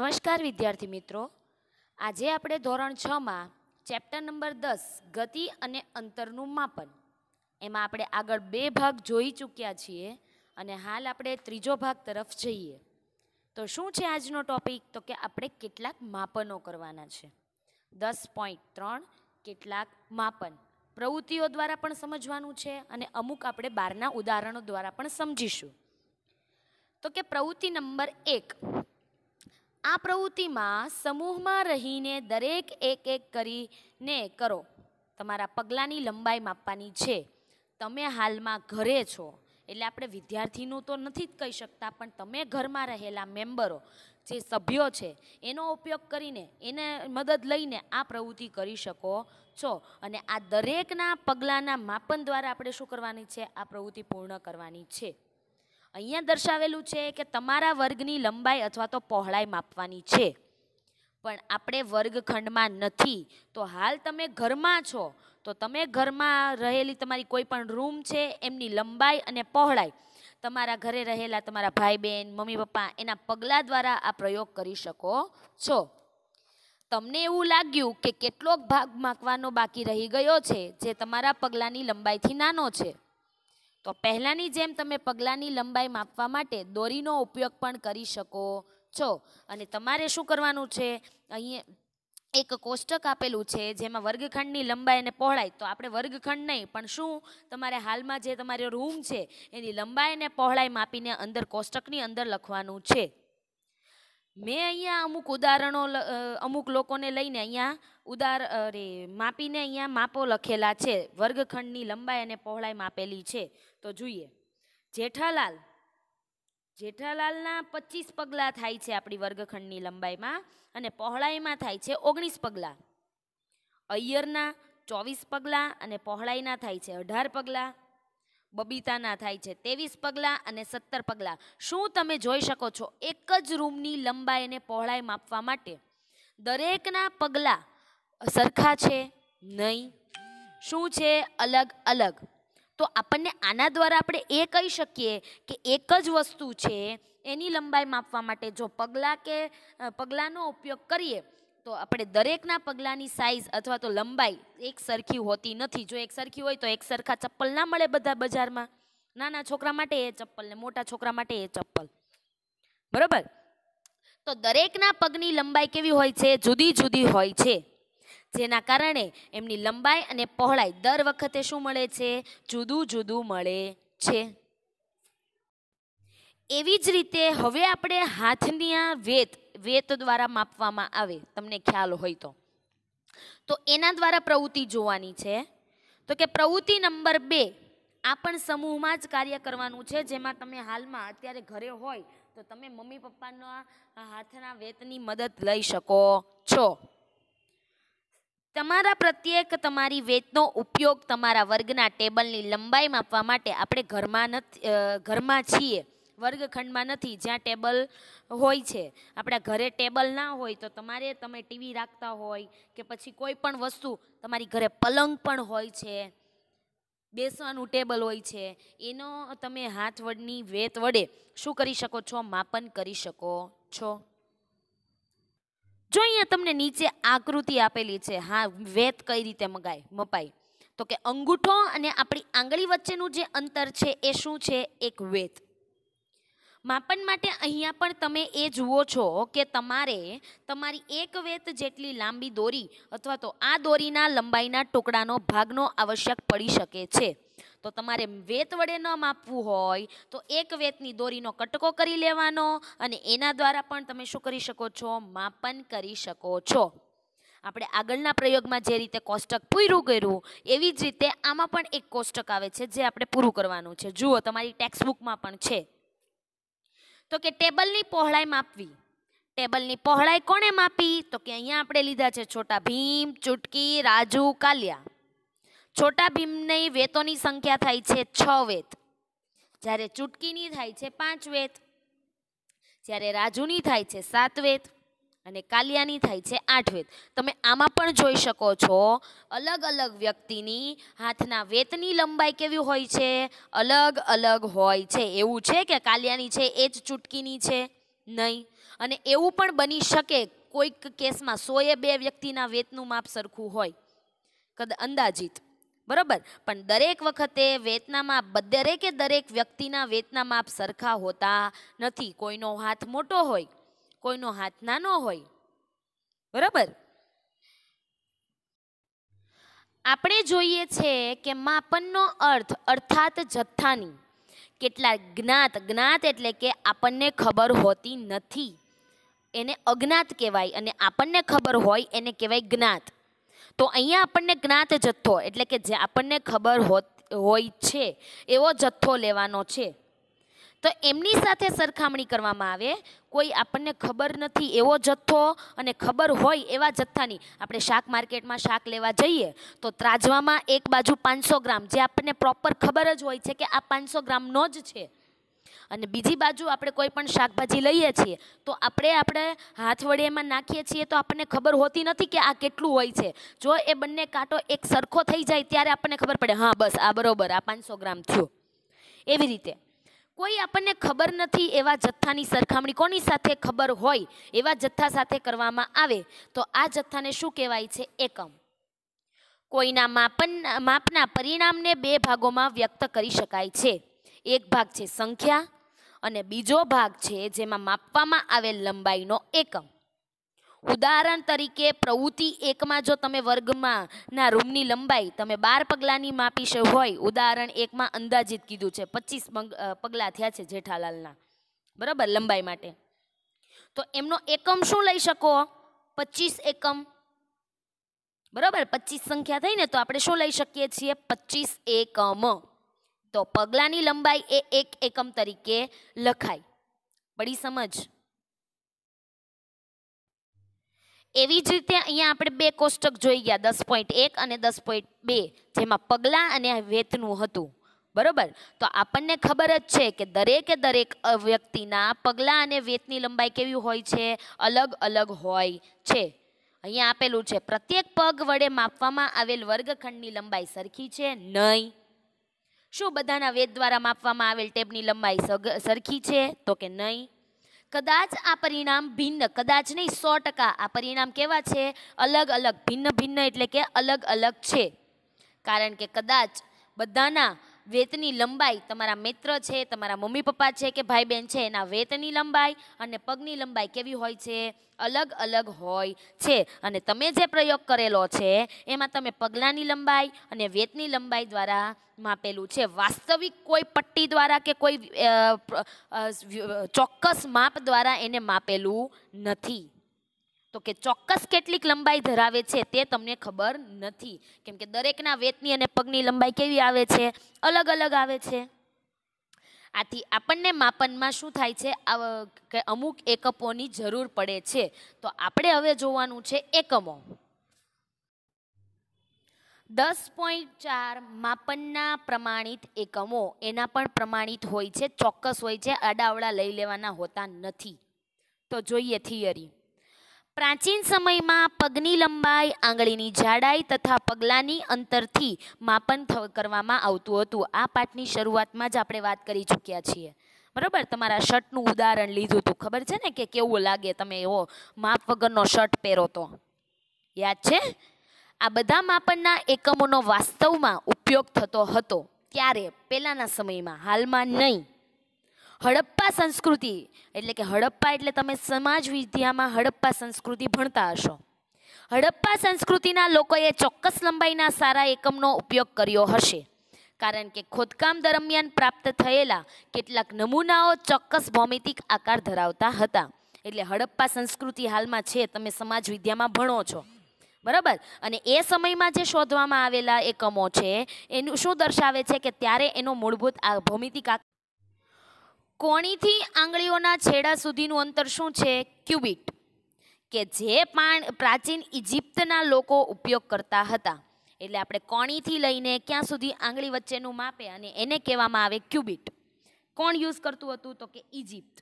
નમસ્કાર વિદ્યાર્થી મિત્રો આજે આપણે ધોરણ છમાં ચેપ્ટર નંબર દસ ગતિ અને અંતરનું માપન એમાં આપણે આગળ બે ભાગ જોઈ ચૂક્યા છીએ અને હાલ આપણે ત્રીજો ભાગ તરફ જઈએ તો શું છે આજનો ટોપિક તો કે આપણે કેટલાક માપનો કરવાના છે દસ પોઈન્ટ ત્રણ કેટલાક માપન પ્રવૃત્તિઓ દ્વારા પણ સમજવાનું છે અને અમુક આપણે બહારના ઉદાહરણો દ્વારા પણ સમજીશું તો કે પ્રવૃત્તિ નંબર એક આ પ્રવૃત્તિમાં સમૂહમાં રહીને દરેક એક એક કરીને કરો તમારા પગલાંની લંબાઈ માપવાની છે તમે હાલમાં ઘરે છો એટલે આપણે વિદ્યાર્થીનું તો નથી જ કહી શકતા પણ તમે ઘરમાં રહેલા મેમ્બરો જે સભ્યો છે એનો ઉપયોગ કરીને એને મદદ લઈને આ પ્રવૃત્તિ કરી શકો છો અને આ દરેકના પગલાંના માપન દ્વારા આપણે શું કરવાની છે આ પ્રવૃત્તિ પૂર્ણ કરવાની છે અહીંયા દર્શાવેલું છે કે તમારા વર્ગની લંબાઈ અથવા તો પહોળાઈ માપવાની છે પણ આપણે વર્ગખંડમાં નથી તો હાલ તમે ઘરમાં છો તો તમે ઘરમાં રહેલી તમારી કોઈ પણ રૂમ છે એમની લંબાઈ અને પહોળાઈ તમારા ઘરે રહેલા તમારા ભાઈ બહેન મમ્મી પપ્પા એના પગલાં દ્વારા આ પ્રયોગ કરી શકો છો તમને એવું લાગ્યું કે કેટલોક ભાગ માગવાનો બાકી રહી ગયો છે જે તમારા પગલાંની લંબાઈથી નાનો છે તો પહેલાંની જેમ તમે પગલાંની લંબાઈ માપવા માટે દોરીનો ઉપયોગ પણ કરી શકો છો અને તમારે શું કરવાનું છે અહીં એક કોષ્ટક આપેલું છે જેમાં વર્ગખંડની લંબાઈ અને પહોળાઈ તો આપણે વર્ગખંડ નહીં પણ શું તમારે હાલમાં જે તમારો રૂમ છે એની લંબાઈ અને પહોળાઈ માપીને અંદર કોષ્ટકની અંદર લખવાનું છે મેં અહીંયા અમુક ઉદાહરણો અમુક લોકોને લઈને અહીંયા ઉદાર અરે માપીને અહીંયા માપો લખેલા છે વર્ગખંડની લંબાઈ અને પહોળાઈ માપેલી છે તો જોઈએ જેઠાલાલ જેઠાલાલના પચીસ પગલાં થાય છે આપણી વર્ગખંડની લંબાઈમાં અને પહોળાઈમાં થાય છે ઓગણીસ પગલાં અય્યરના ચોવીસ પગલાં અને પહોળાઈના થાય છે અઢાર પગલાં બબીતાના થાય છે ત્રેવીસ પગલાં અને સત્તર પગલાં શું તમે જોઈ શકો છો એક જ રૂમની લંબાઈને પહોળાઈ માપવા માટે દરેકના પગલાં સરખા છે નહીં શું છે અલગ અલગ તો આપણને આના દ્વારા આપણે એ કહી શકીએ કે એક જ વસ્તુ છે એની લંબાઈ માપવા માટે જો પગલાં કે પગલાંનો ઉપયોગ કરીએ તો આપણે દરેકના પગલાંની સાઇઝ અથવા તો લંબાઈ એક સરખી હોતી નથી જો એક સરખી હોય તો એક સરખા ચપ્પલ ના મળે બધા બજારમાં નાના છોકરા માટે એ ચપ્પલ ને મોટા છોકરા માટે એ ચપ્પલ બરાબર તો દરેકના પગની લંબાઈ કેવી હોય છે જુદી જુદી હોય છે જેના કારણે એમની લંબાઈ અને પહોળાઈ દર વખતે શું મળે છે જુદું જુદું મળે છે એવી જ રીતે હવે આપણે હાથની આ વેત વેત દ્વારા માપવામાં આવે તમને ખ્યાલ હોય તો તો એના દ્વારા પ્રવૃત્તિ જોવાની છે તો કે પ્રવૃત્તિ નંબર બે આ પણ સમૂહમાં જ કાર્ય કરવાનું છે જેમાં તમે હાલમાં અત્યારે ઘરે હોય તો તમે મમ્મી પપ્પાના હાથના વેતની મદદ લઈ શકો છો તમારા પ્રત્યેક તમારી વેતનો ઉપયોગ તમારા વર્ગના ટેબલની લંબાઈ માપવા માટે આપણે ઘરમાં નથી ઘરમાં છીએ વર્ગખંડમાં નથી જ્યાં ટેબલ હોય છે આપણા ઘરે ટેબલ ના હોય તો તમારે તમે ટીવી રાખતા હોય કે પછી કોઈ પણ વસ્તુ તમારી ઘરે પલંગ પણ હોય છે બેસવાનું ટેબલ હોય છે એનો તમે હાથ વડની વેત વડે શું કરી શકો છો માપન કરી શકો છો જો અહીંયા તમને નીચે આકૃતિ આપેલી છે હા વેત કઈ રીતે મગાય મપાય તો કે અંગૂઠો અને આપણી આંગળી વચ્ચેનું જે અંતર છે એ શું છે એક વેત માપન માટે અહીંયા પણ તમે એ જુઓ છો કે તમારે તમારી એક વેત જેટલી લાંબી દોરી અથવા તો આ દોરીના લંબાઈના ટુકડાનો ભાગનો આવશ્યક પડી શકે છે તો તમારે વેત વડે ન માપવું હોય તો એક વેતની દોરીનો કટકો કરી લેવાનો અને એના દ્વારા પણ તમે શું કરી શકો છો માપન કરી શકો છો આપણે આગળના પ્રયોગમાં જે રીતે કોષ્ટક પૂરું કર્યું એવી જ રીતે આમાં પણ એક કોષ્ટક આવે છે જે આપણે પૂરું કરવાનું છે જુઓ તમારી ટેક્સ્ટબુકમાં પણ છે તો કે ટેબલની પહોળાઈ માપવી ટેબલની પહોળાઈ કોણે માપી તો કે અહીંયા આપણે લીધા છે છોટા ભીમ ચૂટકી રાજુ કાલિયા છોટા ભીમની વેતોની સંખ્યા થાય છે છ વેત જ્યારે ચૂટકીની થાય છે પાંચ વેત જ્યારે રાજુની થાય છે સાત વેત અને કાલિયાની થાય છે આઠ વેદ તમે આમાં પણ જોઈ શકો છો અલગ અલગ વ્યક્તિની હાથના વેતની લંબાઈ કેવી હોય છે અલગ અલગ હોય છે એવું છે કે કાલિયાની છે એ જ ચૂટકીની છે નહીં અને એવું પણ બની શકે કોઈક કેસમાં સોએ બે વ્યક્તિના વેતનું માપ સરખું હોય કદ અંદાજિત બરાબર પણ દરેક વખતે વેતના માપ દરેકે દરેક વ્યક્તિના વેતના માપ સરખા હોતા નથી કોઈનો હાથ મોટો હોય કોઈનો હાથ ના ન હોય બરાબર આપણે જોઈએ છે કે માપનનો અર્થ અર્થાત જથ્થાની કેટલા જ્ઞાત જ્ઞાત એટલે કે આપણને ખબર હોતી નથી એને અજ્ઞાત કહેવાય અને આપણને ખબર હોય એને કહેવાય જ્ઞાત તો અહીંયા આપણને જ્ઞાત જથ્થો એટલે કે જે આપણને ખબર હોત હોય છે એવો જથ્થો લેવાનો છે તો એમની સાથે સરખામણી કરવામાં આવે કોઈ આપણને ખબર નથી એવો જથ્થો અને ખબર હોય એવા જથ્થાની આપણે શાક માર્કેટમાં શાક લેવા જઈએ તો ત્રાજવામાં એક બાજુ પાંચસો ગ્રામ જે આપણને પ્રોપર ખબર જ હોય છે કે આ પાંચસો ગ્રામનો જ છે અને બીજી બાજુ આપણે કોઈ પણ શાકભાજી લઈએ છીએ તો આપણે આપણે હાથ વડે એમાં નાખીએ છીએ તો આપણને ખબર હોતી નથી કે આ કેટલું હોય છે જો એ બંને કાંટો એક સરખો થઈ જાય ત્યારે આપણને ખબર પડે હા બસ આ બરોબર આ પાંચસો ગ્રામ થયો એવી રીતે કોઈ આપણને ખબર નથી એવા જથ્થાની સરખામણી કોની સાથે ખબર હોય એવા જથ્થા સાથે કરવામાં આવે તો આ જથ્થાને શું કહેવાય છે એકમ કોઈના માપન માપના પરિણામને બે ભાગોમાં વ્યક્ત કરી શકાય છે એક ભાગ છે સંખ્યા અને બીજો ભાગ છે જેમાં માપવામાં આવેલ લંબાઈનો એકમ ઉદાહરણ તરીકે પ્રવૃત્તિ એકમાં જો તમે વર્ગમાં ના રૂમની લંબાઈ તમે બાર પગલાંની માપી છે હોય ઉદાહરણ એકમાં અંદાજિત કીધું છે પચીસ પગલાં થયા છે જેઠાલાલના બરાબર લંબાઈ માટે તો એમનો એકમ શું લઈ શકો પચીસ એકમ બરાબર પચીસ સંખ્યા થઈ ને તો આપણે શું લઈ શકીએ છીએ પચીસ એકમ તો પગલાંની લંબાઈ એ એક એકમ તરીકે લખાય પડી સમજ એવી જ રીતે અહીંયા આપણે બે કોષ્ટક જોઈ ગયા દસ પોઈન્ટ એક અને દસ પોઈન્ટ બે જેમાં પગલાં અને વેતનું હતું બરોબર તો આપણને ખબર જ છે કે દરેકે દરેક વ્યક્તિના પગલાં અને વેતની લંબાઈ કેવી હોય છે અલગ અલગ હોય છે અહીંયા આપેલું છે પ્રત્યેક પગ વડે માપવામાં આવેલ વર્ગખંડની લંબાઈ સરખી છે નહીં શું બધાના વેદ દ્વારા માપવામાં આવેલ ટેબની લંબાઈ સરખી છે તો કે નહીં કદાચ આ પરિણામ ભિન્ન કદાચ નહીં સો ટકા આ પરિણામ કેવા છે અલગ અલગ ભિન્ન ભિન્ન એટલે કે અલગ અલગ છે કારણ કે કદાચ બધાના વેતની લંબાઈ તમારા મિત્ર છે તમારા મમ્મી પપ્પા છે કે ભાઈ બહેન છે એના વેતની લંબાઈ અને પગની લંબાઈ કેવી હોય છે અલગ અલગ હોય છે અને તમે જે પ્રયોગ કરેલો છે એમાં તમે પગલાંની લંબાઈ અને વેતની લંબાઈ દ્વારા માપેલું છે વાસ્તવિક કોઈ પટ્ટી દ્વારા કે કોઈ ચોક્કસ માપ દ્વારા એને માપેલું નથી તો કે ચોક્કસ કેટલીક લંબાઈ ધરાવે છે તે તમને ખબર નથી કેમ કે દરેકના વેતની અને પગની લંબાઈ કેવી આવે છે અલગ અલગ આવે છે આથી આપણને માપનમાં શું થાય છે અમુક એકપોની જરૂર પડે છે તો આપણે હવે જોવાનું છે એકમો દસ પોઈન્ટ ચાર માપનના પ્રમાણિત એકમો એના પણ પ્રમાણિત હોય છે ચોક્કસ હોય છે આડાવડા લઈ લેવાના હોતા નથી તો જોઈએ થિયરી પ્રાચીન સમયમાં પગની લંબાઈ આંગળીની જાડાઈ તથા પગલાંની અંતરથી માપન કરવામાં આવતું હતું આ પાઠની શરૂઆતમાં જ આપણે વાત કરી ચૂક્યા છીએ બરાબર તમારા શર્ટનું ઉદાહરણ લીધું હતું ખબર છે ને કે કેવું લાગે તમે એવો માપ વગરનો શર્ટ પહેરો તો યાદ છે આ બધા માપનના એકમોનો વાસ્તવમાં ઉપયોગ થતો હતો ત્યારે પહેલાંના સમયમાં હાલમાં નહીં હડપ્પા સંસ્કૃતિ એટલે કે હડપ્પા એટલે તમે સમાજ વિદ્યામાં હડપ્પા સંસ્કૃતિ ભણતા હશો હડપ્પા સંસ્કૃતિના લોકોએ ચોક્કસ લંબાઈના સારા એકમનો ઉપયોગ કર્યો હશે કારણ કે ખોદકામ દરમિયાન પ્રાપ્ત થયેલા કેટલાક નમૂનાઓ ચોક્કસ ભૌમિતિક આકાર ધરાવતા હતા એટલે હડપ્પા સંસ્કૃતિ હાલમાં છે તમે સમાજ વિદ્યામાં ભણો છો બરાબર અને એ સમયમાં જે શોધવામાં આવેલા એકમો છે એનું શું દર્શાવે છે કે ત્યારે એનો મૂળભૂત આ ભૌમિતિક કોણીથી આંગળીઓના છેડા સુધીનું અંતર શું છે ક્યુબિટ કે જે પણ પ્રાચીન ઇજિપ્તના લોકો ઉપયોગ કરતા હતા એટલે આપણે કોણીથી લઈને ક્યાં સુધી આંગળી વચ્ચેનું માપે અને એને કહેવામાં આવે ક્યુબિટ કોણ યુઝ કરતું હતું તો કે ઇજિપ્ત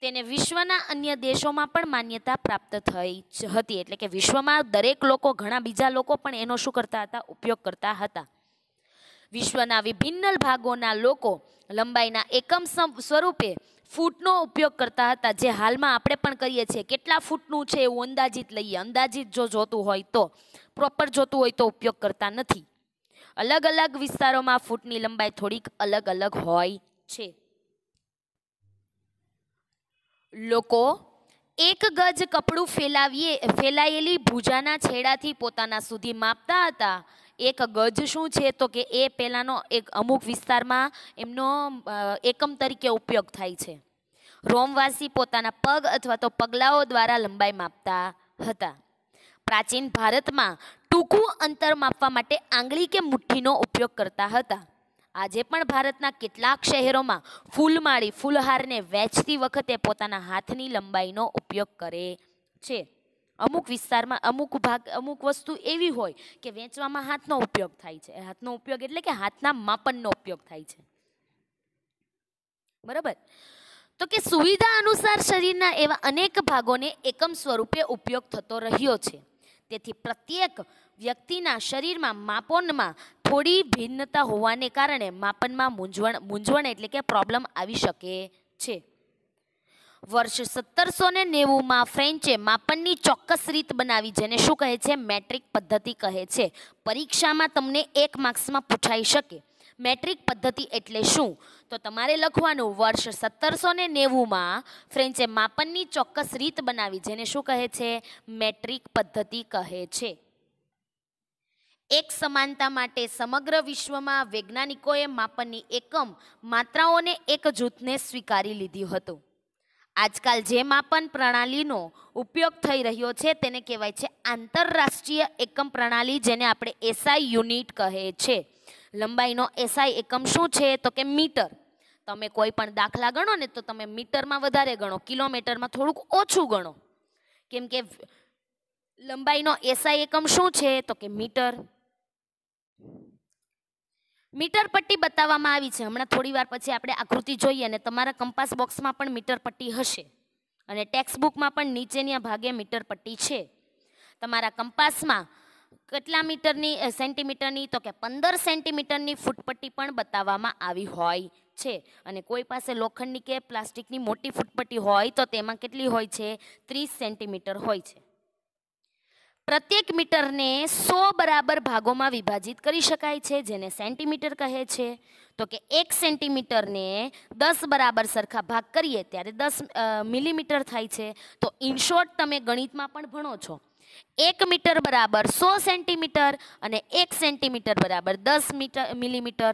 તેને વિશ્વના અન્ય દેશોમાં પણ માન્યતા પ્રાપ્ત થઈ હતી એટલે કે વિશ્વમાં દરેક લોકો ઘણા બીજા લોકો પણ એનો શું કરતા હતા ઉપયોગ કરતા હતા વિશ્વના વિભિન્ન ભાગોના લોકો લંબાઈના એકમ સ્વરૂપે ફૂટનો ઉપયોગ કરતા હતા જે હાલમાં આપણે પણ કરીએ છીએ કેટલા ફૂટનું છે એવું અંદાજિત લઈએ અંદાજિત જો જોતું હોય તો પ્રોપર જોતું હોય તો ઉપયોગ કરતા નથી અલગ અલગ વિસ્તારોમાં ફૂટની લંબાઈ થોડીક અલગ અલગ હોય છે લોકો એક ગજ કપડું ફેલાવીએ ફેલાયેલી ભૂજાના છેડાથી પોતાના સુધી માપતા હતા એક ગજ શું છે તો કે એ પહેલાંનો એક અમુક વિસ્તારમાં એમનો એકમ તરીકે ઉપયોગ થાય છે રોમવાસી પોતાના પગ અથવા તો પગલાઓ દ્વારા લંબાઈ માપતા હતા પ્રાચીન ભારતમાં ટૂંકું અંતર માપવા માટે આંગળી કે મુઠ્ઠીનો ઉપયોગ કરતા હતા આજે પણ ભારતના કેટલાક શહેરોમાં ફૂલમાળી ફૂલહારને વેચતી વખતે પોતાના હાથની લંબાઈનો ઉપયોગ કરે છે અમુક વિસ્તારમાં અમુક ભાગ અમુક વસ્તુ એવી હોય કે વેચવામાં હાથનો ઉપયોગ થાય છે હાથનો ઉપયોગ એટલે કે હાથના માપનનો ઉપયોગ થાય છે બરાબર તો કે સુવિધા અનુસાર શરીરના એવા અનેક ભાગોને એકમ સ્વરૂપે ઉપયોગ થતો રહ્યો છે તેથી પ્રત્યેક વ્યક્તિના શરીરમાં માપનમાં થોડી ભિન્નતા હોવાને કારણે માપનમાં મૂંઝવણ મૂંઝવણ એટલે કે પ્રોબ્લેમ આવી શકે છે વર્ષ સત્તરસો ને નેવુંમાં ફ્રેન્ચે માપનની ચોક્કસ રીત બનાવી જેને શું કહે છે મેટ્રિક પદ્ધતિ કહે છે પરીક્ષામાં તમને એક માર્ક્સમાં પૂછાઈ શકે મેટ્રિક પદ્ધતિ એટલે શું તો તમારે લખવાનું વર્ષ સત્તરસો ને નેવુંમાં ફ્રેન્ચે માપનની ચોક્કસ રીત બનાવી જેને શું કહે છે મેટ્રિક પદ્ધતિ કહે છે એક સમાનતા માટે સમગ્ર વિશ્વમાં વૈજ્ઞાનિકોએ માપનની એકમ માત્રાઓને એક જૂથને સ્વીકારી લીધી હતું આજકાલ જે માપન પ્રણાલીનો ઉપયોગ થઈ રહ્યો છે તેને કહેવાય છે આંતરરાષ્ટ્રીય એકમ પ્રણાલી જેને આપણે એસઆઈ યુનિટ કહે છે લંબાઈનો એસઆઈ એકમ શું છે તો કે મીટર તમે કોઈ પણ દાખલા ગણો ને તો તમે મીટરમાં વધારે ગણો કિલોમીટરમાં થોડુંક ઓછું ગણો કેમ કે લંબાઈનો એસઆઈ એકમ શું છે તો કે મીટર મીટર પટ્ટી બતાવવામાં આવી છે હમણાં થોડી વાર પછી આપણે આકૃતિ જોઈએ અને તમારા કંપાસ બોક્સમાં પણ મીટર પટ્ટી હશે અને ટેક્સ્ટબુકમાં પણ નીચેના ભાગે મીટર પટ્ટી છે તમારા કંપાસમાં કેટલા મીટરની સેન્ટીમીટરની તો કે પંદર સેન્ટીમીટરની ફૂટપટ્ટી પણ બતાવવામાં આવી હોય છે અને કોઈ પાસે લોખંડની કે પ્લાસ્ટિકની મોટી ફૂટપટ્ટી હોય તો તેમાં કેટલી હોય છે ત્રીસ સેન્ટીમીટર હોય છે પ્રત્યેક મીટરને સો બરાબર ભાગોમાં વિભાજિત કરી શકાય છે જેને સેન્ટીમીટર કહે છે તો કે એક સેન્ટીમીટરને દસ બરાબર સરખા ભાગ કરીએ ત્યારે દસ મિલીમીટર થાય છે તો ઇનશોર્ટ તમે ગણિતમાં પણ ભણો છો એક મીટર બરાબર સો સેન્ટીમીટર અને એક સેન્ટીમીટર બરાબર દસ મીટર મિલીમીટર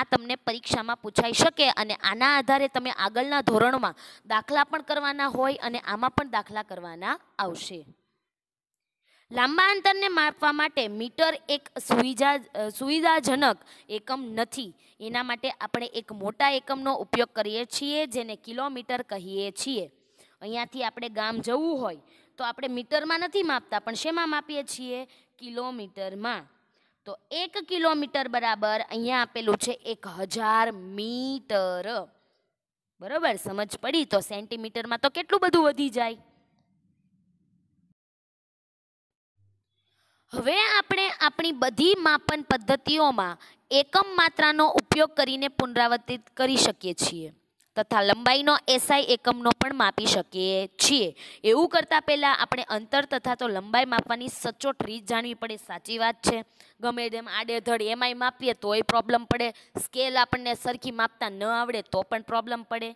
આ તમને પરીક્ષામાં પૂછાઈ શકે અને આના આધારે તમે આગળના ધોરણમાં દાખલા પણ કરવાના હોય અને આમાં પણ દાખલા કરવાના આવશે લાંબા અંતરને માપવા માટે મીટર એક સુવિધા સુવિધાજનક એકમ નથી એના માટે આપણે એક મોટા એકમનો ઉપયોગ કરીએ છીએ જેને કિલોમીટર કહીએ છીએ અહીંયાથી આપણે ગામ જવું હોય તો આપણે મીટરમાં નથી માપતા પણ શેમાં માપીએ છીએ કિલોમીટરમાં તો એક કિલોમીટર બરાબર અહીંયા આપેલું છે એક હજાર મીટર બરાબર સમજ પડી તો સેન્ટીમીટરમાં તો કેટલું બધું વધી જાય હવે આપણે આપણી બધી માપન પદ્ધતિઓમાં એકમ માત્રાનો ઉપયોગ કરીને પુનરાવર્તિત કરી શકીએ છીએ તથા લંબાઈનો એસઆઈ એકમનો પણ માપી શકીએ છીએ એવું કરતાં પહેલાં આપણે અંતર તથા તો લંબાઈ માપવાની સચોટ રીત જાણવી પડે સાચી વાત છે ગમે તેમ આડેધડ એમઆઈ માપીએ તોય પ્રોબ્લેમ પડે સ્કેલ આપણને સરખી માપતા ન આવડે તો પણ પ્રોબ્લેમ પડે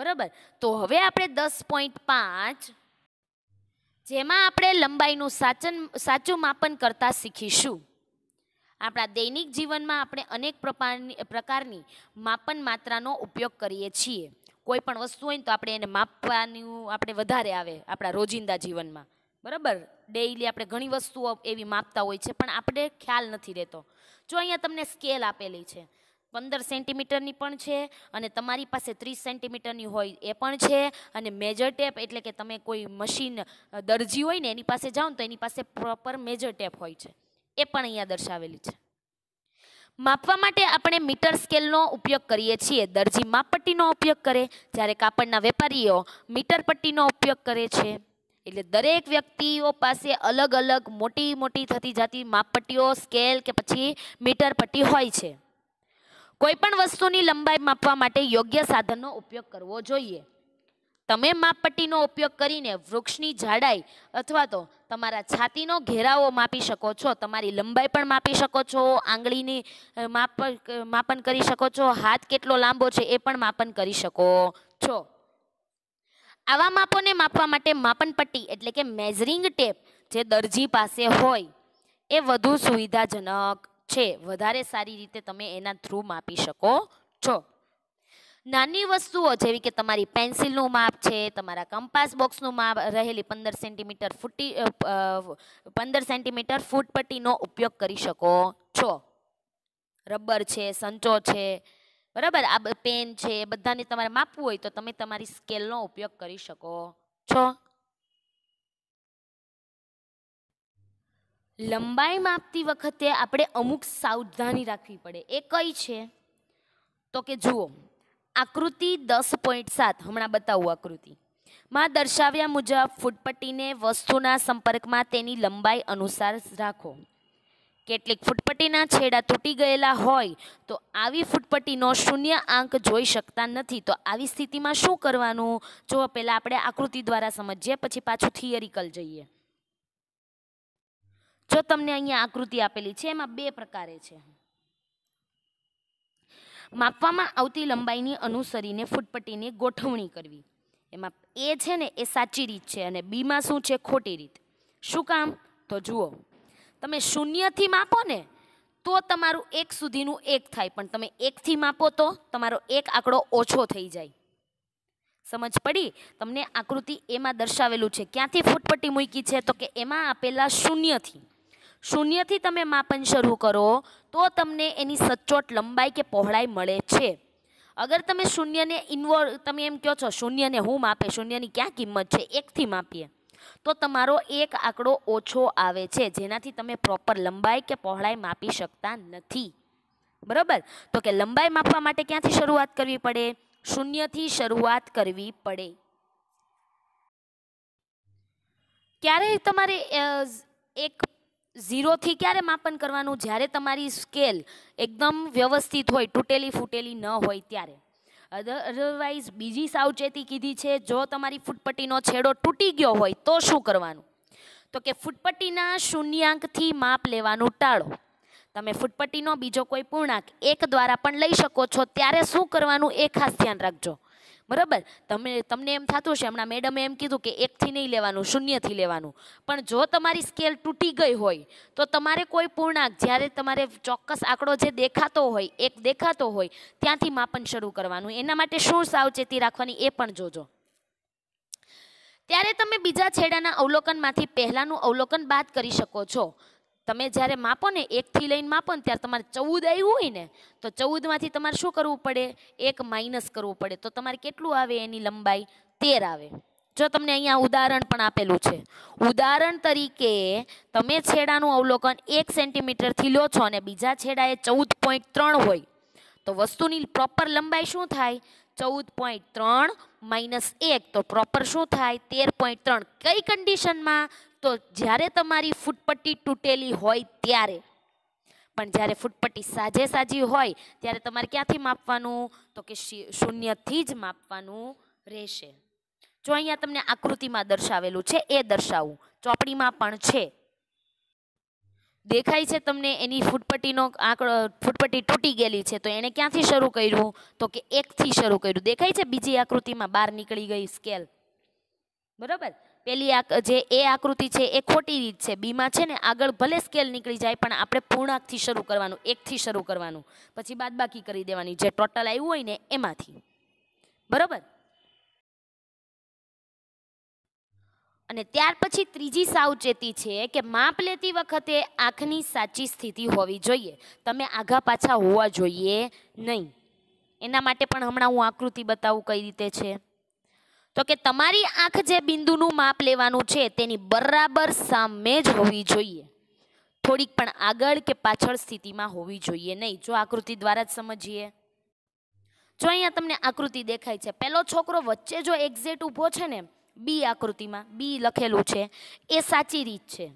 બરાબર તો હવે આપણે દસ પોઈન્ટ પાંચ જેમાં આપણે લંબાઈનું સાચન સાચું માપન કરતા શીખીશું આપણા દૈનિક જીવનમાં આપણે અનેક પ્રકારની પ્રકારની માપન માત્રાનો ઉપયોગ કરીએ છીએ કોઈ પણ વસ્તુ હોય ને તો આપણે એને માપવાનું આપણે વધારે આવે આપણા રોજિંદા જીવનમાં બરાબર ડેઇલી આપણે ઘણી વસ્તુઓ એવી માપતા હોય છે પણ આપણે ખ્યાલ નથી રહેતો જો અહીંયા તમને સ્કેલ આપેલી છે પંદર સેન્ટીમીટરની પણ છે અને તમારી પાસે ત્રીસ સેન્ટીમીટરની હોય એ પણ છે અને મેજર ટેપ એટલે કે તમે કોઈ મશીન દરજી હોય ને એની પાસે જાઓ ને તો એની પાસે પ્રોપર મેજર ટેપ હોય છે એ પણ અહીંયા દર્શાવેલી છે માપવા માટે આપણે મીટર સ્કેલનો ઉપયોગ કરીએ છીએ દરજી માપપટ્ટીનો ઉપયોગ કરે જ્યારે કાપડના વેપારીઓ મીટર પટ્ટીનો ઉપયોગ કરે છે એટલે દરેક વ્યક્તિઓ પાસે અલગ અલગ મોટી મોટી થતી જતી માપપટ્ટીઓ સ્કેલ કે પછી મીટર પટ્ટી હોય છે કોઈપણ વસ્તુની લંબાઈ માપવા માટે યોગ્ય સાધનનો ઉપયોગ કરવો જોઈએ તમે માપપટ્ટીનો ઉપયોગ કરીને વૃક્ષની જાડાઈ અથવા તો તમારા છાતીનો ઘેરાવો માપી શકો છો તમારી લંબાઈ પણ માપી શકો છો આંગળીની માપ માપન કરી શકો છો હાથ કેટલો લાંબો છે એ પણ માપન કરી શકો છો આવા માપોને માપવા માટે માપન પટ્ટી એટલે કે મેઝરિંગ ટેપ જે દરજી પાસે હોય એ વધુ સુવિધાજનક છે વધારે સારી રીતે તમે એના થ્રુ માપી શકો છો નાની વસ્તુઓ જેવી કે તમારી પેન્સિલનું માપ છે તમારા કંપાસ બોક્સનું માપ રહેલી પંદર સેન્ટીમીટર ફૂટી પંદર સેન્ટીમીટર ફૂટપટ્ટીનો ઉપયોગ કરી શકો છો રબર છે સંચો છે બરાબર આ પેન છે બધાને તમારે માપવું હોય તો તમે તમારી સ્કેલનો ઉપયોગ કરી શકો છો લંબાઈ માપતી વખતે આપણે અમુક સાવધાની રાખવી પડે એ કઈ છે તો કે જુઓ આકૃતિ દસ પોઈન્ટ સાત હમણાં બતાવું આકૃતિ માં દર્શાવ્યા મુજબ ફૂટપટ્ટીને વસ્તુના સંપર્કમાં તેની લંબાઈ અનુસાર રાખો કેટલીક ફૂટપટ્ટીના છેડા તૂટી ગયેલા હોય તો આવી ફૂટપટ્ટીનો શૂન્ય આંક જોઈ શકતા નથી તો આવી સ્થિતિમાં શું કરવાનું જો પહેલાં આપણે આકૃતિ દ્વારા સમજીએ પછી પાછું થિયરિકલ જઈએ જો તમને અહીંયા આકૃતિ આપેલી છે એમાં બે પ્રકારે છે માપવામાં આવતી લંબાઈની અનુસરીને ફૂટપટ્ટીની ગોઠવણી કરવી એમાં એ છે ને એ સાચી રીત છે અને બીમાં શું છે ખોટી રીત શું કામ તો જુઓ તમે શૂન્યથી માપો ને તો તમારું એક સુધીનું એક થાય પણ તમે એકથી માપો તો તમારો એક આંકડો ઓછો થઈ જાય સમજ પડી તમને આકૃતિ એમાં દર્શાવેલું છે ક્યાંથી ફૂટપટ્ટી મૂકી છે તો કે એમાં આપેલા શૂન્યથી શૂન્યથી તમે માપન શરૂ કરો તો તમને એની સચોટ લંબાઈ કે પહોળાઈ મળે છે અગર તમે શૂન્યને ઇન્વોલ્વ તમે એમ કહો છો શૂન્યને હું માપે શૂન્યની ક્યાં કિંમત છે એકથી માપીએ તો તમારો એક આંકડો ઓછો આવે છે જેનાથી તમે પ્રોપર લંબાઈ કે પહોળાઈ માપી શકતા નથી બરાબર તો કે લંબાઈ માપવા માટે ક્યાંથી શરૂઆત કરવી પડે શૂન્યથી શરૂઆત કરવી પડે ક્યારે તમારે એક ઝીરોથી ક્યારે માપન કરવાનું જ્યારે તમારી સ્કેલ એકદમ વ્યવસ્થિત હોય તૂટેલી ફૂટેલી ન હોય ત્યારે અધરવાઇઝ બીજી સાવચેતી કીધી છે જો તમારી ફૂટપટ્ટીનો છેડો તૂટી ગયો હોય તો શું કરવાનું તો કે ફૂટપટ્ટીના શૂન્યાંકથી માપ લેવાનું ટાળો તમે ફૂટપટ્ટીનો બીજો કોઈ પૂર્ણાંક એક દ્વારા પણ લઈ શકો છો ત્યારે શું કરવાનું એ ખાસ ધ્યાન રાખજો બરાબર તમે તમને એમ થતું છે હમણાં મેડમે એમ કીધું કે એકથી નહીં લેવાનું શૂન્યથી લેવાનું પણ જો તમારી સ્કેલ તૂટી ગઈ હોય તો તમારે કોઈ પૂર્ણાંક જ્યારે તમારે ચોક્કસ આંકડો જે દેખાતો હોય એક દેખાતો હોય ત્યાંથી માપન શરૂ કરવાનું એના માટે શું સાવચેતી રાખવાની એ પણ જોજો ત્યારે તમે બીજા છેડાના અવલોકનમાંથી પહેલાંનું અવલોકન બાદ કરી શકો છો તમે જ્યારે માપો ને એકથી લઈને માપો ને ત્યારે તમારે ચૌદ આવ્યું હોય ને તો ચૌદમાંથી તમારે શું કરવું પડે એક માઇનસ કરવું પડે તો તમારે કેટલું આવે એની લંબાઈ તેર આવે જો તમને અહીંયા ઉદાહરણ પણ આપેલું છે ઉદાહરણ તરીકે તમે છેડાનું અવલોકન એક સેન્ટીમીટરથી લો છો અને બીજા છેડાએ ચૌદ પોઈન્ટ ત્રણ હોય તો વસ્તુની પ્રોપર લંબાઈ શું થાય ચૌદ પોઈન્ટ ત્રણ માઇનસ એક તો પ્રોપર શું થાય તેર પોઈન્ટ ત્રણ કઈ કન્ડિશનમાં તો જ્યારે તમારી ફૂટપટ્ટી તૂટેલી હોય ત્યારે પણ જ્યારે ફૂટપટ્ટી સાજે સાજી હોય ત્યારે તમારે ક્યાંથી માપવાનું તો કે શૂન્યથી જ માપવાનું રહેશે જો અહીંયા તમને આકૃતિમાં દર્શાવેલું છે એ દર્શાવું ચોપડીમાં પણ છે દેખાય છે તમને એની ફૂટપટ્ટીનો આંકડો ફૂટપટ્ટી તૂટી ગયેલી છે તો એણે ક્યાંથી શરૂ કર્યું તો કે એકથી શરૂ કર્યું દેખાય છે બીજી આકૃતિમાં બહાર નીકળી ગઈ સ્કેલ બરાબર પેલી જે એ આકૃતિ છે એ ખોટી રીત છે બીમાં છે ને આગળ ભલે સ્કેલ નીકળી જાય પણ આપણે પૂર્ણાંકથી શરૂ કરવાનું એકથી શરૂ કરવાનું પછી બાદબાકી કરી દેવાની જે ટોટલ આવ્યું હોય ને એમાંથી બરાબર અને ત્યાર પછી ત્રીજી સાવચેતી છે કે માપ લેતી વખતે આંખની સાચી સ્થિતિ હોવી જોઈએ તમે આઘા પાછા હોવા જોઈએ નહીં એના માટે પણ હમણાં હું આકૃતિ બતાવું કઈ રીતે છે તો કે તમારી આંખ જે બિંદુનું માપ લેવાનું છે તેની બરાબર સામે જ હોવી જોઈએ થોડીક પણ આગળ કે પાછળ સ્થિતિમાં હોવી જોઈએ નહીં જો આકૃતિ દ્વારા જ સમજીએ જો અહીંયા તમને આકૃતિ દેખાય છે પહેલો છોકરો વચ્ચે જો એક્ઝેટ ઊભો છે ને બી આકૃતિમાં બી લખેલું છે એ સાચી રીત છે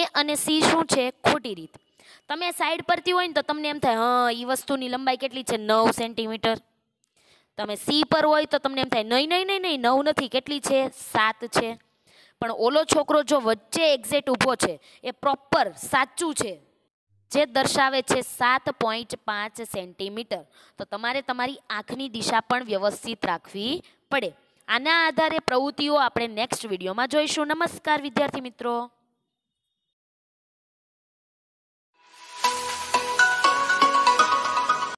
એ અને સી શું છે ખોટી રીત તમે સાઈડ પરથી હોય ને તો તમને એમ થાય હા એ વસ્તુની લંબાઈ કેટલી છે નવ સેન્ટીમીટર તમે સી પર હોય તો તમને એમ થાય નહીં નહીં નહીં નહીં નવ નથી કેટલી છે સાત છે પણ ઓલો છોકરો જો વચ્ચે એક્ઝેટ ઊભો છે એ પ્રોપર સાચું છે જે દર્શાવે છે સાત પોઈન્ટ પાંચ સેન્ટીમીટર તો તમારે તમારી આંખની દિશા પણ વ્યવસ્થિત રાખવી પડે આના આધારે પ્રવૃત્તિઓ આપણે નેક્સ્ટ વિડીયોમાં જોઈશું નમસ્કાર વિદ્યાર્થી મિત્રો